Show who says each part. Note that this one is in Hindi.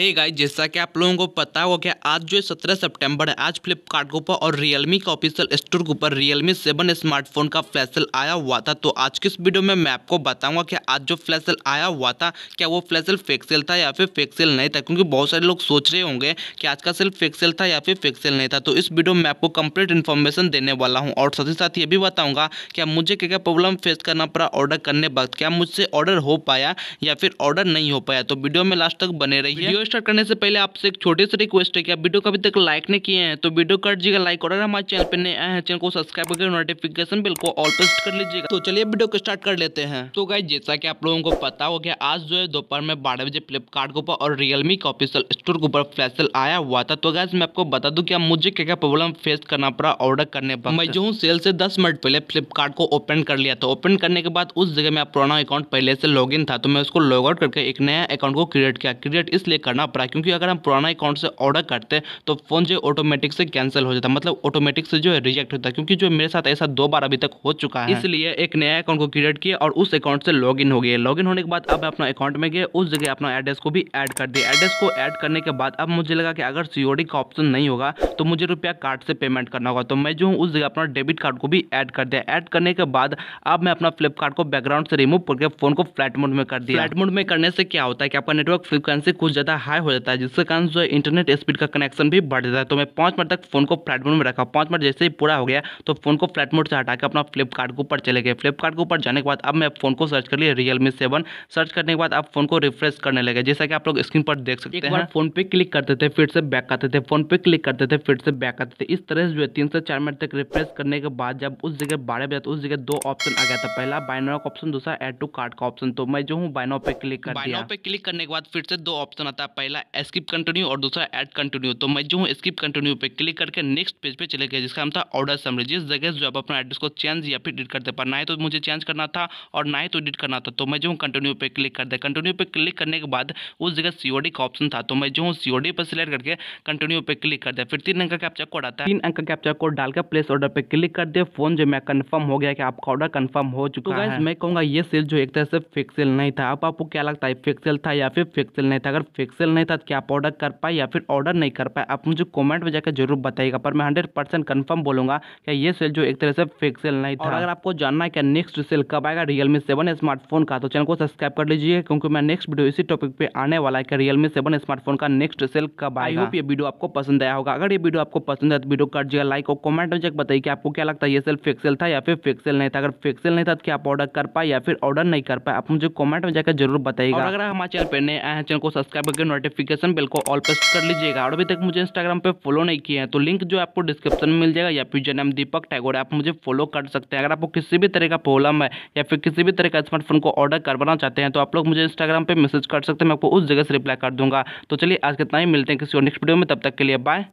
Speaker 1: हे hey गाइस जैसा कि आप लोगों को पता होगा कि आज जो सत्रह सितंबर है आज फ्लिपकार्ट के ऊपर और रियलमी का ऑफिशियल स्टोर के ऊपर रियलमी सेवन स्मार्टफोन का फ्लैश आया हुआ था तो आज किस वीडियो में मैं आपको बताऊंगा कि आज जो फ्लैश आया हुआ था क्या वो फ्लैश फेक्सेल था या फिर फेक्सेल नहीं था क्योंकि बहुत सारे लोग सोच रहे होंगे कि आज का सेल फेक्सेल था या फिर फेक्सेल नहीं था तो इस वीडियो में आपको कम्प्लीट इन्फॉर्मेशन देने वाला हूँ और साथ ही साथ ये भी बताऊँगा क्या मुझे क्या क्या प्रॉब्लम फेस करना पड़ा ऑर्डर करने वक्त क्या मुझसे ऑर्डर हो पाया या फिर ऑर्डर नहीं हो पाया तो वीडियो में लास्ट तक बने रही स्टार्ट करने से पहले आपसे एक छोटे से रिक्वेस्ट है कि आप वीडियो को अभी तक लाइक नहीं किए हैं तो वीडियो कर दीजिएगा लाइक और हमारे चैनल पर नए आए हैं चैनल को सब्सक्राइब करके नोटिफिकेशन बिल को ऑल पेस्ट कर लीजिएगा तो चलिए वीडियो को स्टार्ट कर लेते हैं तो गाय जैसा कि आप लोगों को पता हो गया आज जो है दोपहर में बारह बजे फ्लिपकार्ट के ऊपर और रियलमी का ऑफिशियल स्टोर के ऊपर फ्लैश सेल आया हुआ था तो गैस मैं आपको बता दूं कि मुझे क्या क्या प्रॉब्लम फेस करना पड़ा ऑर्डर करने पर मैं जो हूँ सेल से दस मिनट पहले फ्लिपकार्ट को ओपन कर लिया था ओपन करने के बाद उस जगह में पुराना अकाउंट पहले से लॉग था तो मैं उसको लॉग आउट करके एक नया अकाउंट को क्रिएट किया क्रिएट इसलिए करना पड़ा क्योंकि अगर हम पुराना अकाउंट से ऑर्डर करते तो फ़ोन जो ऑटोमेटिक से कैंसिल हो जाता मतलब ऑटोमेटिक से जो है रिजेक्ट होता क्योंकि जो मेरे साथ ऐसा दो बार अभी तक हो चुका है इसलिए एक नया अकाउंट को क्रिएट किया और उस अकाउंट से लॉग हो गया लॉग होने के बाद अब अपना अकाउंट में गए उस जगह अपना एड्रेस को भी एड कर दिया एड्रेस को एड करने के बाद अब मुझे लगा कि अगर सीओडी का ऑप्शन नहीं होगा तो मुझे रुपया कार्ड से पेमेंट करना होगा तो मैं जो हूँ उस जगह अपना डेबिट कार्ड को भी ऐड कर दिया ऐड करने के बाद अब मैं अपना फ्लिपकार्ट को बैकग्राउंड से रिमूव करके फोन को फ्लैट मोड में कर दिया फ्लैट मोड में करने से क्या होता है कि आपका नेटवर्क फ्रिक्वेंसी कुछ ज़्यादा हाई हो जाता है जिसके कारण जो इंटरनेट स्पीड का कनेक्शन भी बढ़ जाता है तो मैं पाँच मिनट तक फोन को फ्लैट मोड में रखा पाँच मिनट जैसे ही पूरा हो गया तो फोन को फ्लैट मोड से हटा के अपना फ्लिपकार्ट के ऊपर चले गए फ्लिपकार्ट के ऊपर जाने के बाद अब मैं फोन को सर्च कर लिया रियलमी सेवन सर्च करने के बाद आप फोन को रिफ्रेश करने लगे जैसा कि आप लोग स्क्रीन पर देख सकते हैं फोन पे क्लिक करते थे फिर से बैक आते थे फोन पे क्लिक करते थे फिर से बैक आते थे इस तरह से जो है तीन से चार मिनट तक रिफ्रेश करने के बाद जब उस जगह बारह बजे तो उस जगह दो ऑप्शन आ गया था पहला बाइनो का ऑप्शन दूसरा एड टू कार्ड का ऑप्शन तो मैं जो हूँ बाइनो पे क्लिक कर दिया पे क्लिक करने के बाद फिर से दो ऑप्शन आता पहला स्किप कंटिन्यू और दूसरा एड कंटिन्यू तो मैं जो हूँ स्किप कंटिन्यू पे क्लिक करके नेक्स्ट पेज पे चले गए जिसका नाम था ऑर्डर समरी जिस जगह जो आप अपना एड्रेस को चेंज या फिर एडिट करते पर ना ही तो मुझे चेंज करना था और ना ही तो एडिट करना था तो मैं जो हूँ कंटिन्यू पे क्लिक कर दिया कंटिन्यू पे क्लिक करने के बाद उस जगह सीओडी का ऑप्शन था तो मैं जो हूँ सीओडी पर सिलेक्ट करके कंटिन्यू पे क्लिक कर दिया फिर तीन अंक कैप्चर कोड आता है तीन अंक कैप्चर कोड डालकर प्लेस ऑर्डर पर क्लिक कर दिया फोन जो मैं कन्फर्म हो गया कि आपका ऑर्डर कन्फर्म हो चुका तो है मैं कहूँगा ये सेल जो एक तरह से फिक्सल नहीं था अब आपको क्या लगता है फिक्सल था या फिर फिक्सल नहीं था अगर फिक्स सेल नहीं था तो क्या आप ऑर्डर कर पाए या फिर ऑर्डर नहीं कर पाए आप मुझे कमेंट में जाकर जरूर बताइएगा पर मैं हंड्रेड परसेंट कन्फर्म बोलूँगा कि ये सेल जो एक तरह से फेक सेल नहीं था अगर आपको जानना है कि नेक्स्ट सेल कब आएगा रियलमी सेवन स्मार्टफोन का तो चैनल को सब्सक्राइब कर लीजिए क्योंकि मैं नेक्स्ट वीडियो इसी टॉपिक पर आने वाला है कि रियलमी सेवन स्मार्टफोन का नेक्स्ट सेल कब आई होप ये वीडियो आपको पसंद आया होगा अगर ये वीडियो आपको पसंद है तो वीडियो कर दिया लाइक और कॉमेंट में जाकर बताइए कि आपको क्या लगता है ये सेल फेक सेल था या फिर फेक सेल नहीं था अगर फेक सेल नहीं था तो क्या आप ऑर्डर कर पाए या फिर ऑर्डर नहीं कर पाए आप मुझे कॉमेंट में जाकर जरूर बताइएगा अगर हमारे चैनल पर नए आए हैं चैनल को सब्सक्राइब करके नोटिफिकेशन बिल को ऑल प्रेस कर लीजिएगा और अभी तक मुझे इंस्टाग्राम पे फॉलो नहीं किया तो है तो लिंक जो आपको डिस्क्रिप्शन में मिल जाएगा या फिर जो नाम दीपक टैगोर आप मुझे फॉलो कर सकते हैं अगर आपको किसी भी तरह का प्रॉब्लम है या फिर किसी भी तरह का स्मार्टफोन को ऑर्डर करवाना चाहते हैं तो आप लोग मुझे इंस्टाग्राम पर मैसेज कर सकते हैं मैं आपको उस जगह से रिप्लाई कर दूंगा तो चलिए आज कितना ही मिलते हैं किसी और नेक्स्ट वीडियो में तब तक के लिए बाय